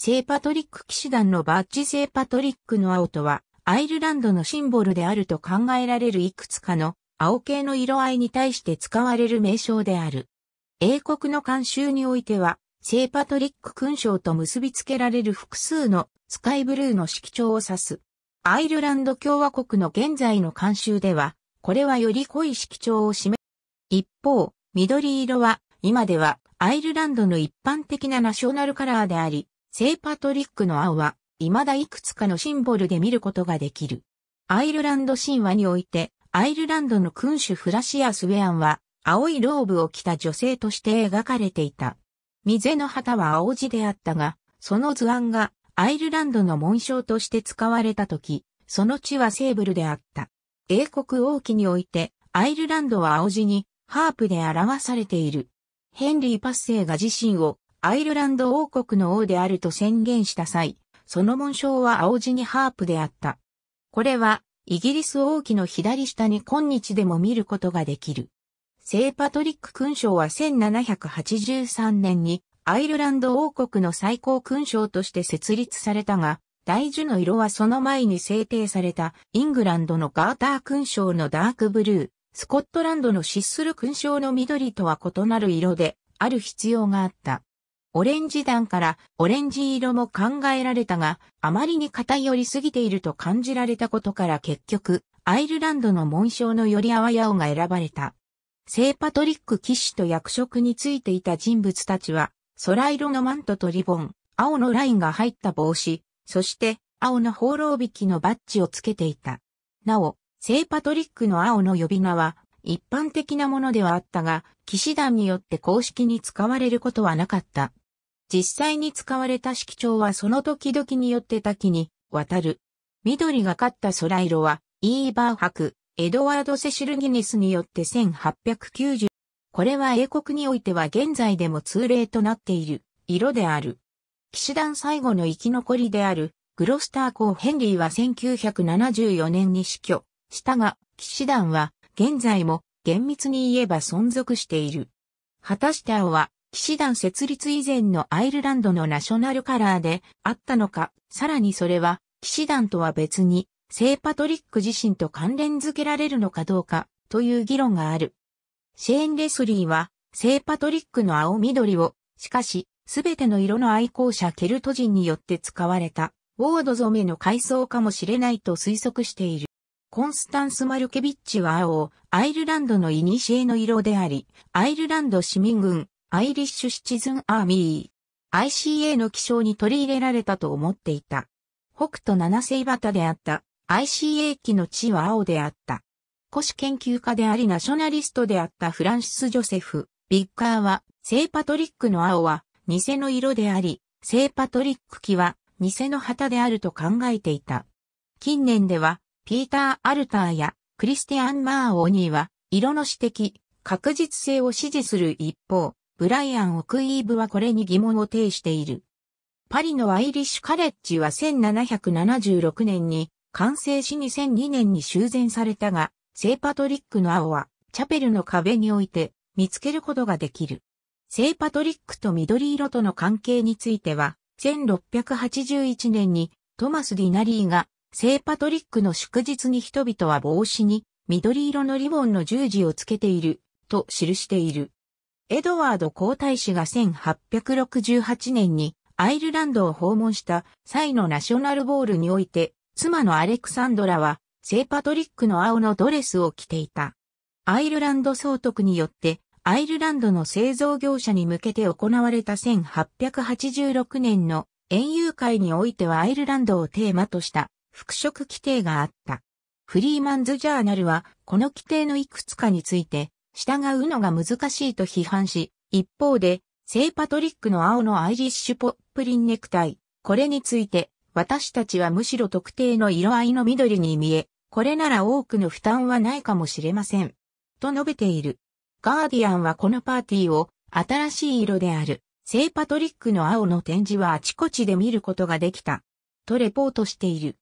聖パトリック騎士団のバッジ聖パトリックの青とは、アイルランドのシンボルであると考えられるいくつかの青系の色合いに対して使われる名称である。英国の慣習においては、聖パトリック勲章と結びつけられる複数のスカイブルーの色調を指す。アイルランド共和国の現在の慣習では、これはより濃い色調を示す。一方、緑色は今ではアイルランドの一般的なナショナルカラーであり、聖パトリックの青は、未だいくつかのシンボルで見ることができる。アイルランド神話において、アイルランドの君主フラシアス・ウェアンは、青いローブを着た女性として描かれていた。水の旗は青地であったが、その図案がアイルランドの紋章として使われた時、その地はセーブルであった。英国王記において、アイルランドは青地にハープで表されている。ヘンリー・パッセイが自身をアイルランド王国の王であると宣言した際、その紋章は青地にハープであった。これは、イギリス王旗の左下に今日でも見ることができる。聖パトリック勲章は1783年にアイルランド王国の最高勲章として設立されたが、大樹の色はその前に制定されたイングランドのガーター勲章のダークブルー、スコットランドのシッスル勲章の緑とは異なる色である必要があった。オレンジ弾からオレンジ色も考えられたが、あまりに偏りすぎていると感じられたことから結局、アイルランドの紋章のより淡やおが選ばれた。聖パトリック騎士と役職についていた人物たちは、空色のマントとリボン、青のラインが入った帽子、そして青の放浪引きのバッジをつけていた。なお、聖パトリックの青の呼び名は、一般的なものではあったが、騎士団によって公式に使われることはなかった。実際に使われた色調はその時々によって多岐に渡る。緑がかった空色は、イーバー博、エドワード・セシル・ギネスによって1890。これは英国においては現在でも通例となっている色である。騎士団最後の生き残りであるグロスター公ヘンリーは1974年に死去したが、騎士団は現在も厳密に言えば存続している。果たして青は、騎士団設立以前のアイルランドのナショナルカラーであったのか、さらにそれは、騎士団とは別に、聖パトリック自身と関連づけられるのかどうか、という議論がある。シェーン・レスリーは、聖パトリックの青緑を、しかし、すべての色の愛好者ケルト人によって使われた、ウォード染めの階層かもしれないと推測している。コンスタンス・マルケビッチは青、アイルランドの古の色であり、アイルランド市民軍、アイリッシュ・シチズン・アーミー、ICA の気象に取り入れられたと思っていた。北斗七世旗であった、ICA 機の地は青であった。古史研究家でありナショナリストであったフランシス・ジョセフ、ビッカーは、聖パトリックの青は、偽の色であり、聖パトリック機は、偽の旗であると考えていた。近年では、ピーター・アルターやクリスティアン・マー・オニーは、色の指摘、確実性を支持する一方、ブライアン・オクイーブはこれに疑問を呈している。パリのアイリッシュカレッジは1776年に完成し2002年に修繕されたが、聖パトリックの青はチャペルの壁において見つけることができる。聖パトリックと緑色との関係については、1681年にトマス・ディナリーが聖パトリックの祝日に人々は帽子に緑色のリボンの十字をつけていると記している。エドワード皇太子が1868年にアイルランドを訪問した際のナショナルボールにおいて妻のアレクサンドラは聖パトリックの青のドレスを着ていた。アイルランド総督によってアイルランドの製造業者に向けて行われた1886年の園遊会においてはアイルランドをテーマとした復職規定があった。フリーマンズジャーナルは、この規定のいくつかについて、従うのが難しいと批判し、一方で、聖パトリックの青のアイリッシュポップリンネクタイ、これについて、私たちはむしろ特定の色合いの緑に見え、これなら多くの負担はないかもしれません。と述べている。ガーディアンはこのパーティーを、新しい色である、聖パトリックの青の展示はあちこちで見ることができた。とレポートしている。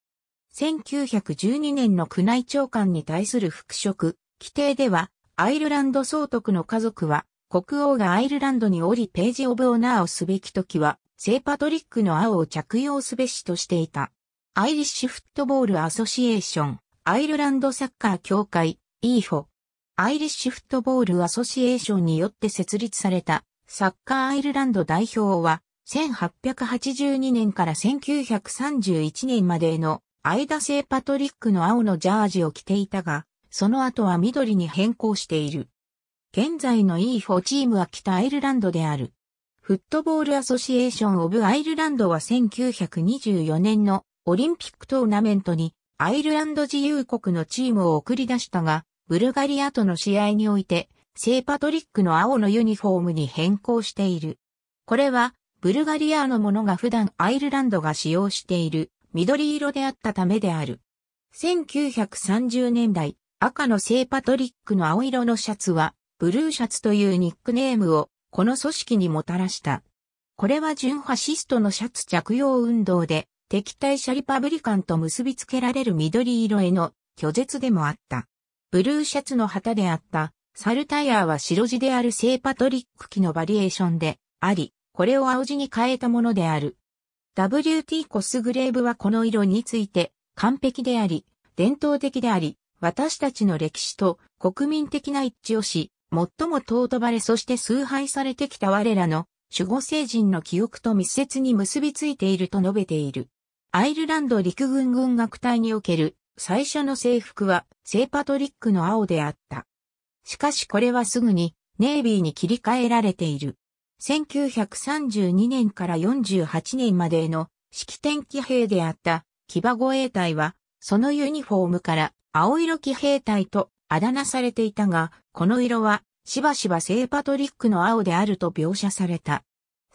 1912年の宮内長官に対する復職、規定では、アイルランド総督の家族は、国王がアイルランドにおりページオブオナーをすべき時は、聖パトリックの青を着用すべしとしていた。アイリッシュフットボールアソシエーション、アイルランドサッカー協会、イーホ。アイリッシュフットボールアソシエーションによって設立された、サッカーアイルランド代表は、1882年から1931年までのアイダ製パトリックの青のジャージを着ていたが、その後は緑に変更している。現在の E4 チームは北アイルランドである。フットボールアソシエーション・オブ・アイルランドは1924年のオリンピックトーナメントにアイルランド自由国のチームを送り出したが、ブルガリアとの試合において、聖パトリックの青のユニフォームに変更している。これは、ブルガリアのものが普段アイルランドが使用している緑色であったためである。1930年代、赤の聖パトリックの青色のシャツは、ブルーシャツというニックネームを、この組織にもたらした。これは純ファシストのシャツ着用運動で、敵対者リパブリカンと結びつけられる緑色への拒絶でもあった。ブルーシャツの旗であった、サルタイヤーは白地である聖パトリック機のバリエーションであり、これを青地に変えたものである。WT コスグレーブはこの色について、完璧であり、伝統的であり、私たちの歴史と国民的な一致をし、最も尊ばれそして崇拝されてきた我らの守護聖人の記憶と密接に結びついていると述べている。アイルランド陸軍軍学隊における最初の制服は聖パトリックの青であった。しかしこれはすぐにネイビーに切り替えられている。1932年から48年までの式典騎兵であった騎馬護衛隊は、そのユニフォームから青色騎兵隊とあだ名されていたが、この色はしばしば聖パトリックの青であると描写された。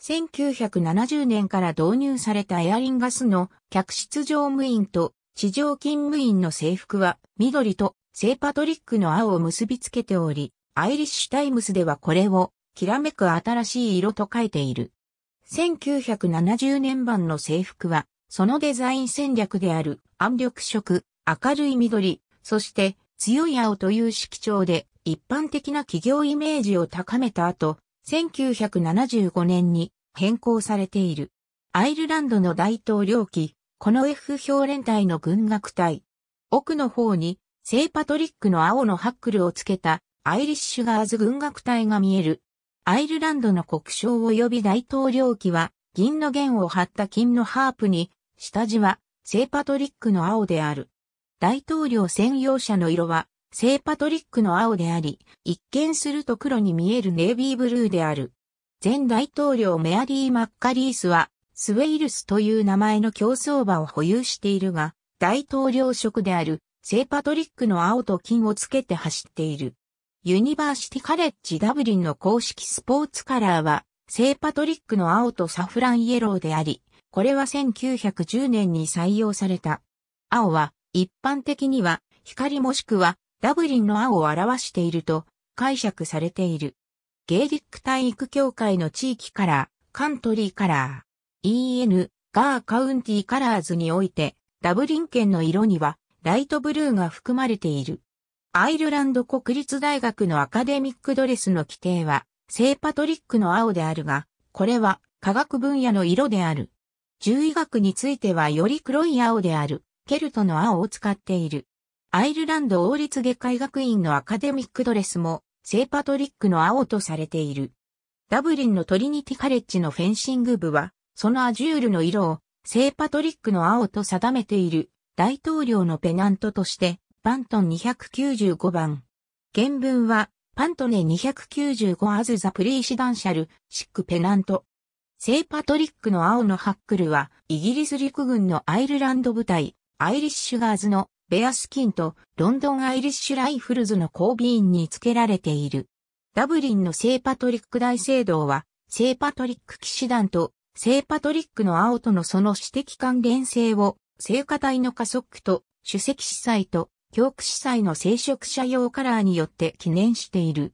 1970年から導入されたエアリンガスの客室乗務員と地上勤務員の制服は緑と聖パトリックの青を結びつけており、アイリッシュタイムスではこれをきらめく新しい色と書いている。1970年版の制服は、そのデザイン戦略である暗緑色、明るい緑、そして強い青という色調で一般的な企業イメージを高めた後、1975年に変更されている。アイルランドの大統領旗、この F 表連隊の軍楽隊。奥の方に、聖パトリックの青のハックルをつけたアイリッシュガーズ軍楽隊が見えるアイルランドの国章及び大統領旗は、銀の弦を張った金のハープに、下地は、聖パトリックの青である。大統領専用車の色は、聖パトリックの青であり、一見すると黒に見えるネイビーブルーである。前大統領メアリー・マッカリースは、スウェイルスという名前の競走馬を保有しているが、大統領職である聖パトリックの青と金をつけて走っている。ユニバーシティカレッジダブリンの公式スポーツカラーは、セイパトリックの青とサフランイエローであり、これは1910年に採用された。青は、一般的には、光もしくは、ダブリンの青を表していると、解釈されている。ゲーリック体育協会の地域カラー、カントリーカラー、EN、ガーカウンティーカラーズにおいて、ダブリン県の色には、ライトブルーが含まれている。アイルランド国立大学のアカデミックドレスの規定は、聖パトリックの青であるが、これは科学分野の色である。獣医学についてはより黒い青である、ケルトの青を使っている。アイルランド王立外科医学院のアカデミックドレスも、聖パトリックの青とされている。ダブリンのトリニティカレッジのフェンシング部は、そのアジュールの色を、聖パトリックの青と定めている、大統領のペナントとして、パントン295番。原文は、パントネ295アズザプリーシダンシャル、シックペナント。聖パトリックの青のハックルは、イギリス陸軍のアイルランド部隊、アイリッシュガーズのベアスキンとロンドンアイリッシュライフルズのコービーンに付けられている。ダブリンの聖パトリック大聖堂は、聖パトリック騎士団と聖パトリックの青とのその私的関連性を、聖歌隊の加速と、主席司祭と、教区司祭の聖職者用カラーによって記念している。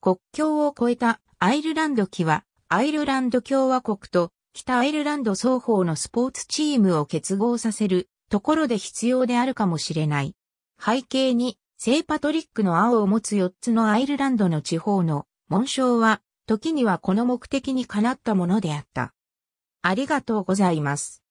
国境を越えたアイルランド旗は、アイルランド共和国と北アイルランド双方のスポーツチームを結合させるところで必要であるかもしれない。背景に、聖パトリックの青を持つ4つのアイルランドの地方の紋章は、時にはこの目的にかなったものであった。ありがとうございます。